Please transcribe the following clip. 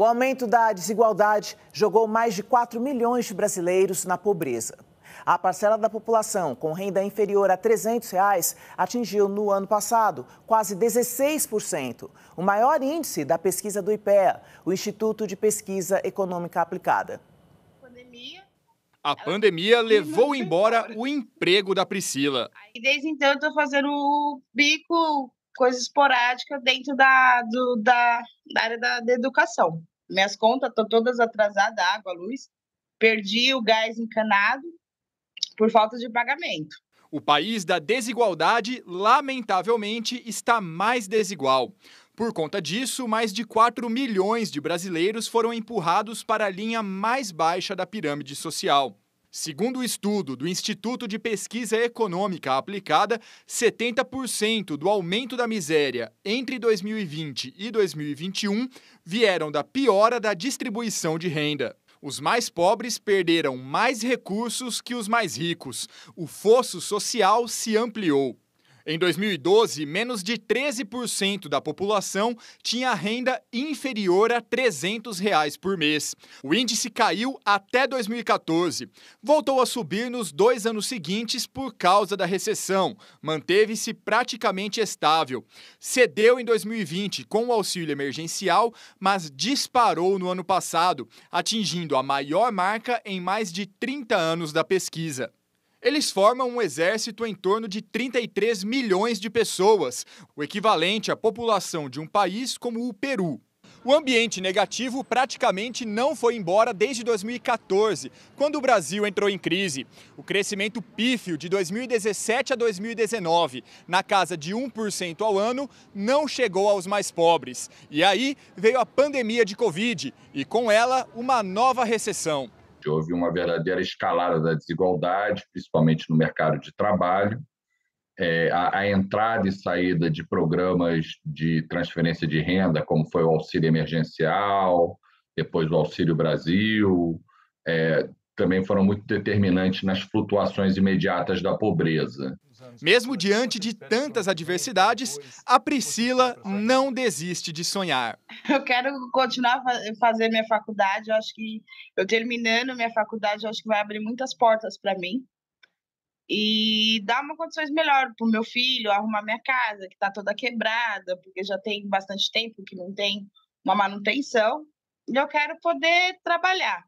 O aumento da desigualdade jogou mais de 4 milhões de brasileiros na pobreza. A parcela da população com renda inferior a R$ 300 reais atingiu no ano passado quase 16%, o maior índice da pesquisa do IPEA, o Instituto de Pesquisa Econômica Aplicada. A pandemia levou embora o emprego da Priscila. E desde então eu estou fazendo o bico, coisa esporádica dentro da, do, da, da área da, da educação minhas contas estão todas atrasadas, água, luz, perdi o gás encanado por falta de pagamento. O país da desigualdade, lamentavelmente, está mais desigual. Por conta disso, mais de 4 milhões de brasileiros foram empurrados para a linha mais baixa da pirâmide social. Segundo o estudo do Instituto de Pesquisa Econômica Aplicada, 70% do aumento da miséria entre 2020 e 2021 vieram da piora da distribuição de renda. Os mais pobres perderam mais recursos que os mais ricos. O fosso social se ampliou. Em 2012, menos de 13% da população tinha renda inferior a R$ 300 reais por mês. O índice caiu até 2014. Voltou a subir nos dois anos seguintes por causa da recessão. Manteve-se praticamente estável. Cedeu em 2020 com o auxílio emergencial, mas disparou no ano passado, atingindo a maior marca em mais de 30 anos da pesquisa. Eles formam um exército em torno de 33 milhões de pessoas, o equivalente à população de um país como o Peru. O ambiente negativo praticamente não foi embora desde 2014, quando o Brasil entrou em crise. O crescimento pífio de 2017 a 2019, na casa de 1% ao ano, não chegou aos mais pobres. E aí veio a pandemia de Covid e, com ela, uma nova recessão. Houve uma verdadeira escalada da desigualdade, principalmente no mercado de trabalho. É, a, a, entrada e saída de programas de transferência de renda, como foi o auxílio emergencial, depois o Auxílio Brasil, é, também foram muito determinantes nas flutuações imediatas da pobreza. Mesmo diante de tantas adversidades, a Priscila não desiste de sonhar. Eu quero continuar fazer minha faculdade. Eu acho que eu terminando minha faculdade, eu acho que vai abrir muitas portas para mim e dar uma condições melhor para o meu filho, arrumar minha casa que está toda quebrada, porque já tem bastante tempo que não tem uma manutenção. E eu quero poder trabalhar.